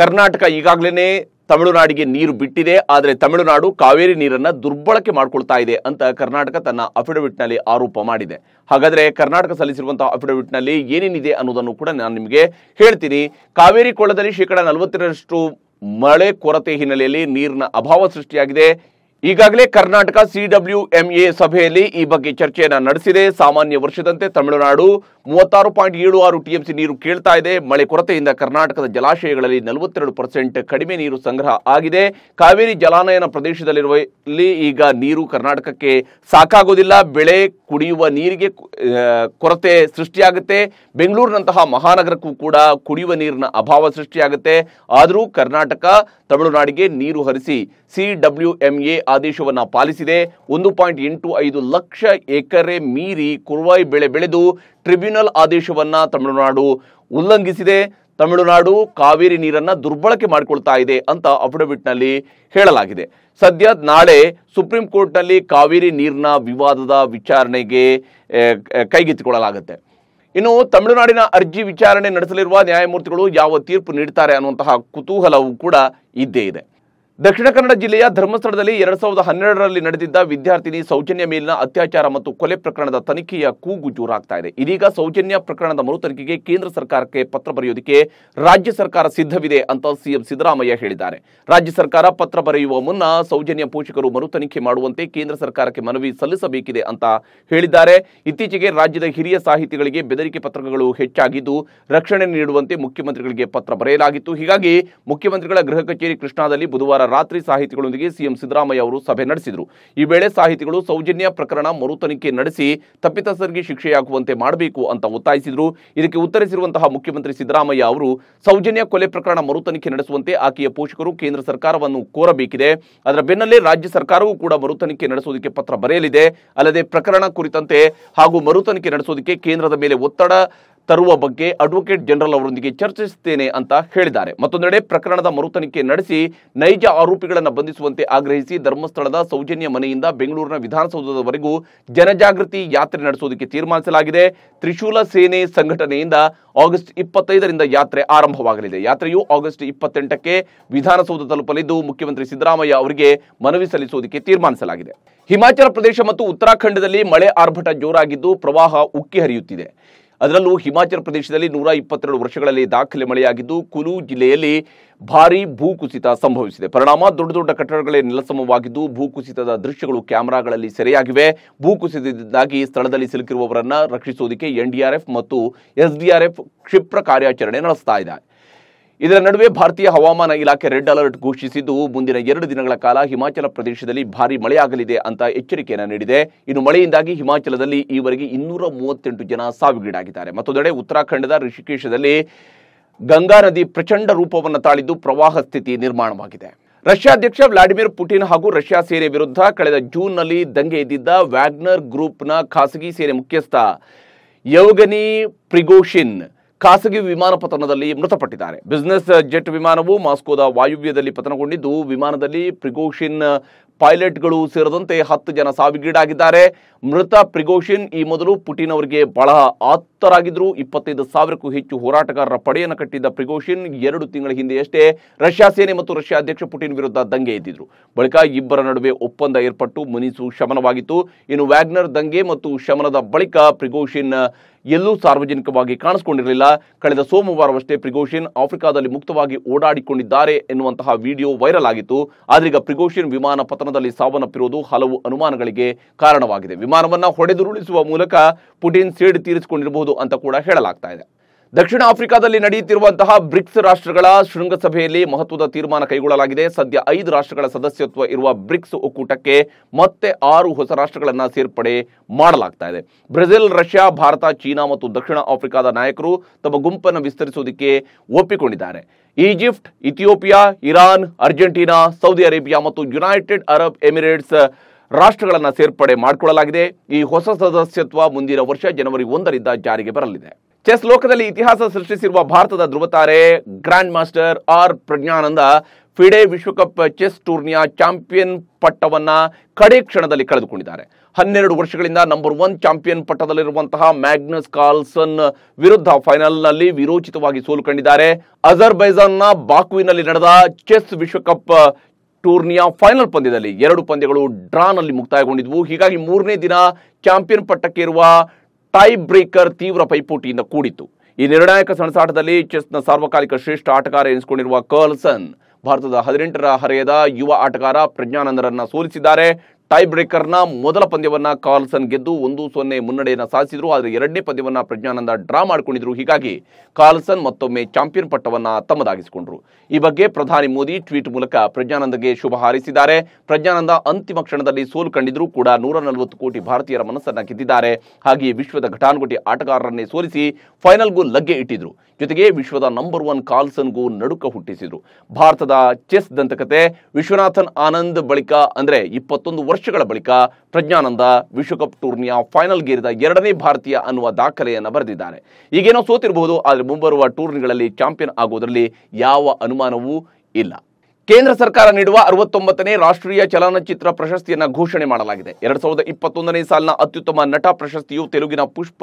ಕರ್ನಾಟಕ ಈಗಾಗಲೇ ತಮಿಳುನಾಡಿಗೆ ನೀರು ಬಿಟ್ಟಿದೆ ಆದರೆ ತಮಿಳುನಾಡು ಕಾವೇರಿ ನೀರನ್ನು ದುರ್ಬಳಕೆ ಮಾಡಿಕೊಳ್ತಾ ಇದೆ ಅಂತ ಕರ್ನಾಟಕ ತನ್ನ ಅಫಿಡವಿಟ್ನಲ್ಲಿ ಆರೋಪ ಮಾಡಿದೆ ಹಾಗಾದರೆ ಕರ್ನಾಟಕ ಸಲ್ಲಿಸಿರುವಂತಹ ಅಫಿಡವಿಟ್ನಲ್ಲಿ ಏನೇನಿದೆ ಅನ್ನೋದನ್ನು ಕೂಡ ನಾನು ನಿಮಗೆ ಹೇಳ್ತೀನಿ ಕಾವೇರಿ ಕೊಳ್ಳದಲ್ಲಿ ಶೇಕಡಾ ನಲವತ್ತರಷ್ಟು ಮಳೆ ಕೊರತೆ ಹಿನ್ನೆಲೆಯಲ್ಲಿ ನೀರಿನ ಅಭಾವ ಸೃಷ್ಟಿಯಾಗಿದೆ ಈಗಾಗಲೇ ಕರ್ನಾಟಕ ಸಿಡಬ್ಲ್ಯೂಎಂಎ ಸಭೆಯಲ್ಲಿ ಈ ಬಗ್ಗೆ ಚರ್ಚೆಯನ್ನು ನಡೆಸಿದೆ ಸಾಮಾನ್ಯ ವರ್ಷದಂತೆ ತಮಿಳುನಾಡು ಮೂವತ್ತಾರು ಪಾಯಿಂಟ್ ಏಳು ಆರು ಟಿಎಂಸಿ ನೀರು ಕೇಳ್ತಾ ಇದೆ ಮಳೆ ಕೊರತೆಯಿಂದ ಕರ್ನಾಟಕದ ಜಲಾಶಯಗಳಲ್ಲಿ ನಲವತ್ತೆರಡು ಪರ್ಸೆಂಟ್ ಕಡಿಮೆ ನೀರು ಸಂಗ್ರಹ ಆಗಿದೆ ಕಾವೇರಿ ಜಲಾನಯನ ಪ್ರದೇಶದಲ್ಲಿರುವ ಈಗ ನೀರು ಕರ್ನಾಟಕಕ್ಕೆ ಸಾಕಾಗೋದಿಲ್ಲ ಬೆಳೆ ಕುಡಿಯುವ ನೀರಿಗೆ ಕೊರತೆ ಸೃಷ್ಟಿಯಾಗುತ್ತೆ ಬೆಂಗಳೂರಿನಂತಹ ಮಹಾನಗರಕ್ಕೂ ಕೂಡ ಕುಡಿಯುವ ನೀರಿನ ಅಭಾವ ಸೃಷ್ಟಿಯಾಗುತ್ತೆ ಆದರೂ ಕರ್ನಾಟಕ ತಮಿಳುನಾಡಿಗೆ ನೀರು ಹರಿಸಿ ಸಿಡಬ್ಲ್ಯೂಎಂಎ ಆದೇಶವನ್ನು ಪಾಲಿಸಿದೆ ಒಂದು ಪಾಯಿಂಟ್ ಎಂಟು ಐದು ಲಕ್ಷ ಎಕರೆ ಮೀರಿ ಕುರುವಾಯಿ ಬೆಳೆ ಬೆಳೆದು ಟ್ರಿಬ್ಯುನಲ್ ಆದೇಶವನ್ನು ತಮಿಳುನಾಡು ಉಲ್ಲಂಘಿಸಿದೆ ತಮಿಳುನಾಡು ಕಾವೇರಿ ನೀರನ್ನು ದುರ್ಬಳಕೆ ಮಾಡಿಕೊಳ್ತಾ ಇದೆ ಅಂತ ಅಫಿಡವಿಟ್ನಲ್ಲಿ ಹೇಳಲಾಗಿದೆ ಸದ್ಯ ನಾಳೆ ಸುಪ್ರೀಂ ಕೋರ್ಟ್ನಲ್ಲಿ ಕಾವೇರಿ ನೀರಿನ ವಿವಾದದ ವಿಚಾರಣೆಗೆ ಕೈಗೆತ್ತಿಕೊಳ್ಳಲಾಗುತ್ತೆ ಇನ್ನು ತಮಿಳುನಾಡಿನ ಅರ್ಜಿ ವಿಚಾರಣೆ ನಡೆಸಲಿರುವ ನ್ಯಾಯಮೂರ್ತಿಗಳು ಯಾವ ತೀರ್ಪು ನೀಡುತ್ತಾರೆ ಅನ್ನುವಂತಹ ಕುತೂಹಲವೂ ಕೂಡ ಇದ್ದೇ ಇದೆ ದಕ್ಷಿಣ ಕನ್ನಡ ಜಿಲ್ಲೆಯ ಧರ್ಮಸ್ಥಳದಲ್ಲಿ ಎರಡ್ ಸಾವಿರದ ಹನ್ನೆರಡರಲ್ಲಿ ನಡೆದಿದ್ದ ವಿದ್ಯಾರ್ಥಿನಿ ಸೌಜನ್ಯ ಮೇಲಿನ ಅತ್ಯಾಚಾರ ಮತ್ತು ಕೊಲೆ ಪ್ರಕರಣದ ತನಿಖೆಯ ಕೂಗು ಜೋರಾಗ್ತಾ ಇದೆ ಇದೀಗ ಸೌಜನ್ಯ ಪ್ರಕರಣದ ಮರುತನಿಖೆಗೆ ಕೇಂದ್ರ ಸರ್ಕಾರಕ್ಕೆ ಪತ್ರ ಬರೆಯುವುದಕ್ಕೆ ರಾಜ್ಯ ಸರ್ಕಾರ ಸಿದ್ಧವಿದೆ ಅಂತ ಸಿಎಂ ಸಿದ್ದರಾಮಯ್ಯ ಹೇಳಿದ್ದಾರೆ ರಾಜ್ಯ ಸರ್ಕಾರ ಪತ್ರ ಬರೆಯುವ ಮುನ್ನ ಸೌಜನ್ಯ ಪೋಷಕರು ಮರುತನಿಖೆ ಮಾಡುವಂತೆ ಕೇಂದ್ರ ಸರ್ಕಾರಕ್ಕೆ ಮನವಿ ಸಲ್ಲಿಸಬೇಕಿದೆ ಅಂತ ಹೇಳಿದ್ದಾರೆ ಇತ್ತೀಚೆಗೆ ರಾಜ್ಯದ ಹಿರಿಯ ಸಾಹಿತಿಗಳಿಗೆ ಬೆದರಿಕೆ ಪತ್ರಗಳು ಹೆಚ್ಚಾಗಿದ್ದು ರಕ್ಷಣೆ ನೀಡುವಂತೆ ಮುಖ್ಯಮಂತ್ರಿಗಳಿಗೆ ಪತ್ರ ಬರೆಯಲಾಗಿತ್ತು ಹೀಗಾಗಿ ಮುಖ್ಯಮಂತ್ರಿಗಳ ಗೃಹ ಕಚೇರಿ ಕೃಷ್ಣಾದಲ್ಲಿ ಬುಧವಾರ ರಾತ್ರಿ ಸಾಹಿತಿಗಳೊಂದಿಗೆ ಸಿಎಂ ಸಿದ್ದರಾಮಯ್ಯ ಅವರು ಸಭೆ ನಡೆಸಿದರು ಈ ವೇಳೆ ಸಾಹಿತಿಗಳು ಸೌಜನ್ಯ ಪ್ರಕರಣ ಮರು ನಡೆಸಿ ತಪ್ಪಿತಸ್ಥರಿಗೆ ಶಿಕ್ಷೆಯಾಗುವಂತೆ ಮಾಡಬೇಕು ಅಂತ ಒತ್ತಾಯಿಸಿದರು ಇದಕ್ಕೆ ಉತ್ತರಿಸಿರುವಂತಹ ಮುಖ್ಯಮಂತ್ರಿ ಸಿದ್ದರಾಮಯ್ಯ ಅವರು ಸೌಜನ್ಯ ಕೊಲೆ ಪ್ರಕರಣ ಮರು ನಡೆಸುವಂತೆ ಆಕೆಯ ಪೋಷಕರು ಕೇಂದ್ರ ಸರ್ಕಾರವನ್ನು ಕೋರಬೇಕಿದೆ ಅದರ ಬೆನ್ನಲ್ಲೇ ರಾಜ್ಯ ಸರ್ಕಾರವೂ ಕೂಡ ಮರು ತನಿಖೆ ಪತ್ರ ಬರೆಯಲಿದೆ ಅಲ್ಲದೆ ಪ್ರಕರಣ ಕುರಿತಂತೆ ಹಾಗೂ ಮರು ತನಿಖೆ ಕೇಂದ್ರದ ಮೇಲೆ ಒತ್ತಡ ತರುವ ಬಗ್ಗೆ ಅಡ್ವೊಕೇಟ್ ಜನರಲ್ ಅವರೊಂದಿಗೆ ಚರ್ಚಿಸುತ್ತೇನೆ ಅಂತ ಹೇಳಿದ್ದಾರೆ ಮತ್ತೊಂದೆಡೆ ಪ್ರಕರಣದ ಮರುತನಿಖೆ ನಡೆಸಿ ನೈಜ ಆರೋಪಿಗಳನ್ನು ಬಂಧಿಸುವಂತೆ ಆಗ್ರಹಿಸಿ ಧರ್ಮಸ್ಥಳದ ಸೌಜನ್ಯ ಮನೆಯಿಂದ ಬೆಂಗಳೂರಿನ ವಿಧಾನಸೌಧದವರೆಗೂ ಜನಜಾಗೃತಿ ಯಾತ್ರೆ ನಡೆಸುವುದಕ್ಕೆ ತೀರ್ಮಾನಿಸಲಾಗಿದೆ ತ್ರಿಶೂಲ ಸೇನೆ ಸಂಘಟನೆಯಿಂದ ಆಗಸ್ಟ್ ಇಪ್ಪತ್ತೈದರಿಂದ ಯಾತ್ರೆ ಆರಂಭವಾಗಲಿದೆ ಯಾತ್ರೆಯು ಆಗಸ್ಟ್ ಇಪ್ಪತ್ತೆಂಟಕ್ಕೆ ವಿಧಾನಸೌಧ ತಲುಪಲಿದ್ದು ಮುಖ್ಯಮಂತ್ರಿ ಸಿದ್ದರಾಮಯ್ಯ ಅವರಿಗೆ ಮನವಿ ಸಲ್ಲಿಸುವುದಕ್ಕೆ ತೀರ್ಮಾನಿಸಲಾಗಿದೆ ಹಿಮಾಚಲ ಪ್ರದೇಶ ಮತ್ತು ಉತ್ತರಾಖಂಡದಲ್ಲಿ ಮಳೆ ಆರ್ಭಟ ಜೋರಾಗಿದ್ದು ಪ್ರವಾಹ ಉಕ್ಕಿ ಹರಿಯುತ್ತಿದೆ ಅದರಲ್ಲೂ ಹಿಮಾಚಲ ಪ್ರದೇಶದಲ್ಲಿ ನೂರ ಇಪ್ಪತ್ತೆರಡು ವರ್ಷಗಳಲ್ಲಿ ದಾಖಲೆ ಮಳೆಯಾಗಿದ್ದು ಕುಲು ಜಿಲ್ಲೆಯಲ್ಲಿ ಭಾರೀ ಭೂಕುಸಿತ ಸಂಭವಿಸಿದೆ ಪರಿಣಾಮ ದೊಡ್ಡ ದೊಡ್ಡ ಕಟ್ಟಡಗಳೇ ನೆಲಸಮವಾಗಿದ್ದು ಭೂಕುಸಿತದ ದೃಶ್ಯಗಳು ಕ್ಯಾಮೆರಾಗಳಲ್ಲಿ ಸೆರೆಯಾಗಿವೆ ಭೂಕುಸಿತದಿಂದಾಗಿ ಸ್ಥಳದಲ್ಲಿ ಸಿಲುಕಿರುವವರನ್ನು ರಕ್ಷಿಸುವುದಕ್ಕೆ ಎನ್ಡಿಆರ್ಎಫ್ ಮತ್ತು ಎಸ್ಡಿಆರ್ಎಫ್ ಕ್ಷಿಪ್ರ ಕಾರ್ಯಾಚರಣೆ ನಡೆಸ್ತಾ ಇದೆ ಇದರ ನಡುವೆ ಭಾರತೀಯ ಹವಾಮಾನ ಇಲಾಖೆ ರೆಡ್ ಅಲರ್ಟ್ ಘೋಷಿಸಿದ್ದು ಮುಂದಿನ ಎರಡು ದಿನಗಳ ಕಾಲ ಹಿಮಾಚಲ ಪ್ರದೇಶದಲ್ಲಿ ಭಾರಿ ಮಳೆಯಾಗಲಿದೆ ಅಂತ ಎಚ್ಚರಿಕೆಯನ್ನು ನೀಡಿದೆ ಇನ್ನು ಮಳೆಯಿಂದಾಗಿ ಹಿಮಾಚಲದಲ್ಲಿ ಈವರೆಗೆ ಇನ್ನೂರ ಮೂವತ್ತೆಂಟು ಜನ ಸಾವಿಗೀಡಾಗಿದ್ದಾರೆ ಮತ್ತೊಂದೆಡೆ ಉತ್ತರಾಖಂಡದ ಋಷಿಕೇಶದಲ್ಲಿ ಗಂಗಾ ನದಿ ಪ್ರಚಂಡ ರೂಪವನ್ನು ತಾಳಿದ್ದು ಪ್ರವಾಹ ಸ್ಥಿತಿ ನಿರ್ಮಾಣವಾಗಿದೆ ರಷ್ಯಾ ಅಧ್ಯಕ್ಷ ವ್ಲಾಡಿಮಿರ್ ಪುಟಿನ್ ಹಾಗೂ ರಷ್ಯಾ ಸೇನೆ ವಿರುದ್ಧ ಕಳೆದ ಜೂನ್ನಲ್ಲಿ ದಂಗೆ ಎದ್ದಿದ್ದ ವ್ಯಾಗ್ನರ್ ಗ್ರೂಪ್ನ ಖಾಸಗಿ ಸೇನೆ ಮುಖ್ಯಸ್ಥ ಯೌಗನಿ ಪ್ರಿಗೋಶಿನ್ ಖಾಸಗಿ ವಿಮಾನ ಪತನದಲ್ಲಿ ಮೃತಪಟ್ಟಿದ್ದಾರೆ ಬಿಸ್ನೆಸ್ ಜೆಟ್ ವಿಮಾನವು ಮಾಸ್ಕೋದ ವಾಯುವ್ಯದಲ್ಲಿ ಪತನಗೊಂಡಿದ್ದು ವಿಮಾನದಲ್ಲಿ ಪ್ರಿಗೋಷಿನ್ ಪೈಲಟ್ಗಳು ಸೇರಿದಂತೆ ಹತ್ತು ಜನ ಸಾವಿಗೀಡಾಗಿದ್ದಾರೆ ಮೃತ ಪ್ರಿಗೋಷಿನ್ ಈ ಮೊದಲು ಪುಟಿನ್ ಅವರಿಗೆ ಬಹಳ ಆತ್ತರಾಗಿದ್ದರು ಇಪ್ಪತ್ತೈದು ಸಾವಿರಕ್ಕೂ ಹೆಚ್ಚು ಹೋರಾಟಗಾರರ ಪಡೆಯನ್ನು ಕಟ್ಟಿದ್ದ ಪ್ರಿಗೋಷಿನ್ ಎರಡು ತಿಂಗಳ ಹಿಂದೆಯಷ್ಟೇ ರಷ್ಯಾ ಸೇನೆ ಮತ್ತು ರಷ್ಯಾ ಅಧ್ಯಕ್ಷ ಪುಟಿನ್ ವಿರುದ್ಧ ದಂಗೆ ಎದ್ದಿದ್ರು ಬಳಿಕ ಇಬ್ಬರ ನಡುವೆ ಒಪ್ಪಂದ ಏರ್ಪಟ್ಟು ಮುನಿಸು ಶಮನವಾಗಿತ್ತು ಇನ್ನು ವ್ಯಾಗ್ನರ್ ದಂಗೆ ಮತ್ತು ಶಮನದ ಬಳಿಕ ಪ್ರಿಗೋಷಿನ್ ಎಲ್ಲೂ ಸಾರ್ವಜನಿಕವಾಗಿ ಕಾಣಿಸಿಕೊಂಡಿರಲಿಲ್ಲ ಕಳೆದ ಸೋಮವಾರವಷ್ಟೇ ಪ್ರಿಗೋಷಿನ್ ಆಫ್ರಿಕಾದಲ್ಲಿ ಮುಕ್ತವಾಗಿ ಓಡಾಡಿಕೊಂಡಿದ್ದಾರೆ ಎನ್ನುವಂತಹ ವಿಡಿಯೋ ವೈರಲ್ ಆಗಿತ್ತು ಆದ್ರೀಗ ಪ್ರಿಗೋಷಿನ್ ವಿಮಾನ ಪತನದಲ್ಲಿ ಸಾವನ್ನಪ್ಪಿರುವುದು ಹಲವು ಅನುಮಾನಗಳಿಗೆ ಕಾರಣವಾಗಿದೆ ವಿಮಾನವನ್ನ ಹೊಡೆದುರುಳಿಸುವ ಮೂಲಕ ಪುಟಿನ್ ಸೇಡ್ ತೀರಿಸಿಕೊಂಡಿರಬಹುದು ಅಂತ ಕೂಡ ಹೇಳಲಾಗ್ತಾ ಇದೆ ದಕ್ಷಿಣ ಆಫ್ರಿಕಾದಲ್ಲಿ ನಡೆಯುತ್ತಿರುವಂತಹ ಬ್ರಿಕ್ಸ್ ರಾಷ್ಟ್ರಗಳ ಶೃಂಗಸಭೆಯಲ್ಲಿ ಮಹತ್ವದ ತೀರ್ಮಾನ ಕೈಗೊಳ್ಳಲಾಗಿದೆ ಸದ್ಯ ಐದು ರಾಷ್ಟ್ರಗಳ ಸದಸ್ಯತ್ವ ಇರುವ ಬ್ರಿಕ್ಸ್ ಒಕ್ಕೂಟಕ್ಕೆ ಮತ್ತೆ ಆರು ಹೊಸ ರಾಷ್ಟ್ರಗಳನ್ನು ಸೇರ್ಪಡೆ ಮಾಡಲಾಗ್ತಾ ಇದೆ ಬ್ರೆಜಿಲ್ ರಷ್ಯಾ ಭಾರತ ಚೀನಾ ಮತ್ತು ದಕ್ಷಿಣ ಆಫ್ರಿಕಾದ ನಾಯಕರು ತಮ್ಮ ಗುಂಪನ್ನು ವಿಸ್ತರಿಸುವುದಕ್ಕೆ ಒಪ್ಪಿಕೊಂಡಿದ್ದಾರೆ Egypt Ethiopia Iran Argentina Saudi Arabia ಮತ್ತು ಯುನೈಟೆಡ್ ಅರಬ್ ಎಮಿರೇಟ್ಸ್ ರಾಷ್ಟ್ರಗಳನ್ನು ಸೇರ್ಪಡೆ ಮಾಡಿಕೊಳ್ಳಲಾಗಿದೆ ಈ ಹೊಸ ಸದಸ್ಯತ್ವ ಮುಂದಿನ ವರ್ಷ ಜನವರಿ ಒಂದರಿಂದ ಜಾರಿಗೆ ಬರಲಿದೆ ಚೆಸ್ ಲೋಕದಲ್ಲಿ ಇತಿಹಾಸ ಸೃಷ್ಟಿಸಿರುವ ಭಾರತದ ಧ್ರುವತಾರೆ grand master R Praggnanandhaa FIDE ವಿಶ್ವಕಪ್ ಚೆಸ್ ಟೂರ್ನಿಯ ಚಾಂಪಿಯನ್ ಪಟ್ಟವನ್ನ ಕಡೆ ಕ್ಷಣದಲ್ಲಿ ಕಳೆದುಕೊಂಡಿದ್ದಾರೆ ಹನ್ನೆರಡು ವರ್ಷಗಳಿಂದ ನಂಬರ್ ಒನ್ ಚಾಂಪಿಯನ್ ಪಟ್ಟದಲ್ಲಿರುವಂತಹ ಮ್ಯಾಗ್ನಸ್ ಕಾರ್ಲ್ಸನ್ ವಿರುದ್ಧ ಫೈನಲ್ನಲ್ಲಿ ವಿರೋಚಿತವಾಗಿ ಸೋಲು ಕಂಡಿದ್ದಾರೆ ಅಜರ್ಬೈಜಾನ್ನ ಬಾಕುವಿನಲ್ಲಿ ನಡೆದ ಚೆಸ್ ವಿಶ್ವಕಪ್ ಟೂರ್ನಿಯ ಫೈನಲ್ ಪಂದ್ಯದಲ್ಲಿ ಎರಡು ಪಂದ್ಯಗಳು ಡ್ರಾನಲ್ಲಿ ಮುಕ್ತಾಯಗೊಂಡಿದ್ವು ಹೀಗಾಗಿ ಮೂರನೇ ದಿನ ಚಾಂಪಿಯನ್ ಪಟ್ಟಕ್ಕೆ ಇರುವ ಟೈ ಬ್ರೇಕರ್ ತೀವ್ರ ಪೈಪೋಟಿಯಿಂದ ಕೂಡಿತು ಈ ನಿರ್ಣಾಯಕ ಸಣಸಾಟದಲ್ಲಿ ಚೆಸ್ನ ಸಾರ್ವಕಾಲಿಕ ಶ್ರೇಷ್ಠ ಆಟಗಾರ ಎನಿಸಿಕೊಂಡಿರುವ ಕರ್ಲ್ಸನ್ ಭಾರತದ ಹದಿನೆಂಟರ ಹರೆಯದ ಯುವ ಆಟಗಾರ ಪ್ರಜ್ಞಾನಂದರನ್ನ ಸೋಲಿಸಿದ್ದಾರೆ ಟೈ ಬ್ರೇಕರ್ನ ಮೊದಲ ಪಂದ್ಯವನ್ನ ಕಾರ್ಲ್ಸನ್ ಗೆದ್ದು ಒಂದು ಸೊನ್ನೆ ಮುನ್ನಡೆಯನ್ನು ಸಾಧಿಸಿದ್ರು ಆದರೆ ಎರಡನೇ ಪಂದ್ಯವನ್ನ ಪ್ರಜ್ಞಾನಂದ ಡ್ರಾ ಮಾಡಿಕೊಂಡಿದ್ರು ಹೀಗಾಗಿ ಕಾರ್ಲ್ಸನ್ ಮತ್ತೊಮ್ಮೆ ಚಾಂಪಿಯನ್ ಪಟ್ಟವನ್ನ ತಮ್ಮದಾಗಿಸಿಕೊಂಡ್ರು ಈ ಬಗ್ಗೆ ಪ್ರಧಾನಿ ಮೋದಿ ಟ್ವೀಟ್ ಮೂಲಕ ಪ್ರಜ್ಞಾನಂದಗೆ ಶುಭ ಹಾರೈಸಿದ್ದಾರೆ ಪ್ರಜ್ಞಾನಂದ ಅಂತಿಮ ಕ್ಷಣದಲ್ಲಿ ಸೋಲು ಕಂಡಿದ್ರು ಕೂಡ ನೂರ ನಲವತ್ತು ಕೋಟಿ ಭಾರತೀಯರ ಮನಸ್ಸನ್ನ ಗೆದ್ದಿದ್ದಾರೆ ಹಾಗೆಯೇ ವಿಶ್ವದ ಘಟಾನುಘಟಿ ಆಟಗಾರರನ್ನೇ ಸೋಲಿಸಿ ಫೈನಲ್ಗೂ ಲಗ್ಗೆ ಇಟ್ಟಿದ್ರು ಜೊತೆಗೆ ವಿಶ್ವದ ನಂಬರ್ ಒನ್ ಕಾರ್ಲ್ಸನ್ಗೂ ನಡುಕ ಹುಟ್ಟಿಸಿದ್ರು ಭಾರತದ ಚೆಸ್ ದಂತಕತೆ ವಿಶ್ವನಾಥನ್ ಆನಂದ್ ಬಳಿಕ ಅಂದ್ರೆ ಇಪ್ಪತ್ತೊಂದು ವರ್ಷ ವರ್ಷಗಳ ಬಳಿಕ ಪ್ರಜ್ಞಾನಂದ ವಿಶ್ವಕಪ್ ಟೂರ್ನಿಯ ಫೈನಲ್ಗೇರಿದ ಎರಡನೇ ಭಾರತೀಯ ಅನ್ನುವ ದಾಖಲೆಯನ್ನು ಬರೆದಿದ್ದಾರೆ ಈಗೇನೋ ಸೋತಿರಬಹುದು ಆದರೆ ಮುಂಬರುವ ಟೂರ್ನಿಗಳಲ್ಲಿ ಚಾಂಪಿಯನ್ ಆಗುವುದರಲ್ಲಿ ಯಾವ ಅನುಮಾನವೂ ಇಲ್ಲ ಕೇಂದ್ರ ಸರ್ಕಾರ ನೀಡುವ ಅರವತ್ತೊಂಬತ್ತನೇ ರಾಷ್ಟ್ರೀಯ ಚಲನಚಿತ್ರ ಪ್ರಶಸ್ತಿಯನ್ನು ಘೋಷಣೆ ಮಾಡಲಾಗಿದೆ ಎರಡ್ ಸಾವಿರದ ಇಪ್ಪತ್ತೊಂದನೇ ಸಾಲಿನ ಅತ್ಯುತ್ತಮ ನಟ ಪ್ರಶಸ್ತಿಯು ತೆಲುಗಿನ ಪುಷ್ಪ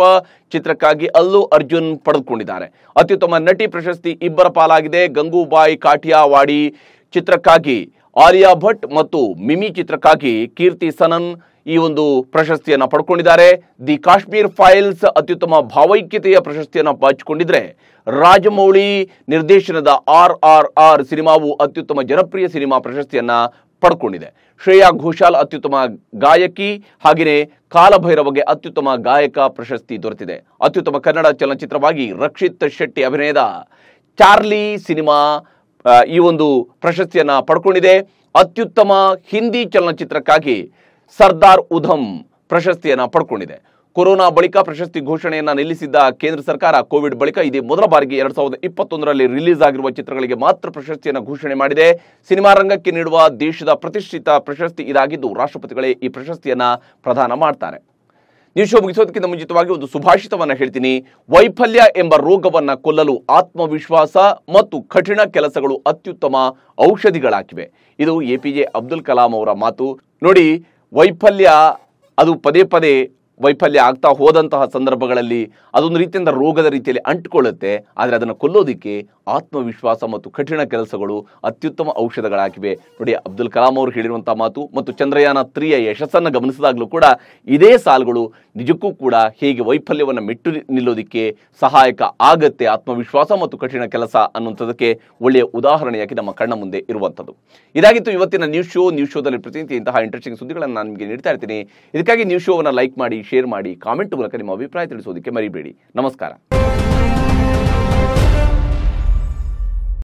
ಚಿತ್ರಕ್ಕಾಗಿ ಅಲ್ಲು ಅರ್ಜುನ್ ಪಡೆದುಕೊಂಡಿದ್ದಾರೆ ಅತ್ಯುತ್ತಮ ನಟಿ ಪ್ರಶಸ್ತಿ ಇಬ್ಬರ ಪಾಲಾಗಿದೆ ಗಂಗೂಬಾಯಿ ಕಾಠಿಯಾವಾಡಿ ಚಿತ್ರಕ್ಕಾಗಿ ಆಲಿಯಾ ಭಟ್ ಮತ್ತು ಮಿಮಿ ಚಿತ್ರಕ್ಕಾಗಿ ಕೀರ್ತಿ ಸನನ್ ಈ ಒಂದು ಪ್ರಶಸ್ತಿಯನ್ನು ಪಡ್ಕೊಂಡಿದ್ದಾರೆ ದಿ ಕಾಶ್ಮೀರ್ ಫೈಲ್ಸ್ ಅತ್ಯುತ್ತಮ ಭಾವೈಕ್ಯತೆಯ ಪ್ರಶಸ್ತಿಯನ್ನು ಬಾಚಿಕೊಂಡಿದ್ರೆ ರಾಜಮೌಳಿ ನಿರ್ದೇಶನದ ಆರ್ ಆರ್ ಆರ್ ಸಿನಿಮಾವು ಅತ್ಯುತ್ತಮ ಜನಪ್ರಿಯ ಸಿನಿಮಾ ಪ್ರಶಸ್ತಿಯನ್ನ ಪಡ್ಕೊಂಡಿದೆ ಶ್ರೇಯಾ ಘೋಷಾಲ್ ಅತ್ಯುತ್ತಮ ಗಾಯಕಿ ಹಾಗೆಯೇ ಕಾಲಭೈರವಗೆ ಅತ್ಯುತ್ತಮ ಗಾಯಕ ಪ್ರಶಸ್ತಿ ದೊರೆತಿದೆ ಅತ್ಯುತ್ತಮ ಕನ್ನಡ ಚಲನಚಿತ್ರವಾಗಿ ರಕ್ಷಿತ್ ಶೆಟ್ಟಿ ಅಭಿನಯದ ಚಾರ್ಲಿ ಸಿನಿಮಾ ಈ ಒಂದು ಪ್ರಶಸ್ತಿಯನ್ನ ಪಡ್ಕೊಂಡಿದೆ ಅತ್ಯುತ್ತಮ ಹಿಂದಿ ಚಲನಚಿತ್ರಕ್ಕಾಗಿ ಸರ್ದಾರ್ ಉಧಮ್ ಪ್ರಶಸ್ತಿಯನ್ನ ಪಡ್ಕೊಂಡಿದೆ ಕೊರೋನಾ ಬಳಿಕ ಪ್ರಶಸ್ತಿ ಘೋಷಣೆಯನ್ನು ನಿಲ್ಲಿಸಿದ್ದ ಕೇಂದ್ರ ಸರ್ಕಾರ ಕೋವಿಡ್ ಬಳಿಕ ಇದೇ ಮೊದಲ ಬಾರಿಗೆ ಎರಡ್ ಸಾವಿರದ ಇಪ್ಪತ್ತೊಂದರಲ್ಲಿ ರಿಲೀಸ್ ಆಗಿರುವ ಚಿತ್ರಗಳಿಗೆ ಮಾತ್ರ ಪ್ರಶಸ್ತಿಯನ್ನು ಘೋಷಣೆ ಮಾಡಿದೆ ಸಿನಿಮಾ ರಂಗಕ್ಕೆ ನೀಡುವ ದೇಶದ ಪ್ರತಿಷ್ಠಿತ ಪ್ರಶಸ್ತಿ ಇದಾಗಿದ್ದು ರಾಷ್ಟ್ರಪತಿಗಳೇ ಈ ಪ್ರಶಸ್ತಿಯನ್ನ ಪ್ರದಾನ ಮಾಡ್ತಾರೆ ನಿಮಿಷ ಮುಗಿಸೋದಕ್ಕಿಂತ ಮುಂಚಿತವಾಗಿ ಒಂದು ಸುಭಾಷಿತವನ್ನ ಹೇಳ್ತೀನಿ ವೈಫಲ್ಯ ಎಂಬ ರೋಗವನ್ನ ಕೊಲ್ಲಲು ಆತ್ಮವಿಶ್ವಾಸ ಮತ್ತು ಕಠಿಣ ಕೆಲಸಗಳು ಅತ್ಯುತ್ತಮ ಔಷಧಿಗಳಾಗಿವೆ ಇದು A P J Abdul Kalam ಅವರ ಮಾತು ನೋಡಿ ವೈಫಲ್ಯ ಅದು ಪದೇ ಪದೇ ವೈಫಲ್ಯ ಆಗ್ತಾ ಹೋದಂತಹ ಸಂದರ್ಭಗಳಲ್ಲಿ ಅದೊಂದು ರೀತಿಯಿಂದ ರೋಗದ ರೀತಿಯಲ್ಲಿ ಅಂಟ್ಕೊಳ್ಳುತ್ತೆ ಆದರೆ ಅದನ್ನು ಕೊಲ್ಲೋದಕ್ಕೆ ಆತ್ಮವಿಶ್ವಾಸ ಮತ್ತು ಕಠಿಣ ಕೆಲಸಗಳು ಅತ್ಯುತ್ತಮ ಔಷಧಗಳಾಗಿವೆ ನೋಡಿ ಅಬ್ದುಲ್ ಕಲಾಂ ಅವರು ಹೇಳಿರುವಂತಹ ಮಾತು ಮತ್ತು ಚಂದ್ರಯಾನ ತ್ರೀಯ ಯಶಸ್ಸನ್ನು ಗಮನಿಸಿದಾಗಲೂ ಕೂಡ ಇದೇ ಸಾಲುಗಳು ನಿಜಕ್ಕೂ ಕೂಡ ಹೇಗೆ ವೈಫಲ್ಯವನ್ನು ಮೆಟ್ಟು ನಿಲ್ಲೋದಕ್ಕೆ ಸಹಾಯಕ ಆಗತ್ತೆ ಆತ್ಮವಿಶ್ವಾಸ ಮತ್ತು ಕಠಿಣ ಕೆಲಸ ಅನ್ನುವಂಥದ್ದಕ್ಕೆ ಒಳ್ಳೆಯ ಉದಾಹರಣೆಯಾಗಿ ನಮ್ಮ ಕಣ್ಣ ಮುಂದೆ ಇರುವಂಥದ್ದು ಇದಾಗಿತ್ತು ಇವತ್ತಿನ ನ್ಯೂಸ್ ಶೋ ನ್ಯೂಸ್ ಶೋದಲ್ಲಿ ಪ್ರತಿನಿತ್ಯ ಇಂತಹ ಇಂಟ್ರೆಸ್ಟಿಂಗ್ ಸುದ್ದಿಗಳನ್ನು ನಾನು ನಿಮಗೆ ನೀಡ್ತಾ ಇರ್ತೀನಿ ಇದಕ್ಕಾಗಿ ನ್ಯೂಸ್ ಶೋವನ್ನು ಲೈಕ್ ಮಾಡಿ ಶೇರ್ ಮಾಡಿ ಕಾಮೆಂಟ್ ಮೂಲಕ ನಿಮ್ಮ ಅಭಿಪ್ರಾಯ ತಿಳಿಸೋದಕ್ಕೆ ಮರಿಬೇಡಿ ನಮಸ್ಕಾರ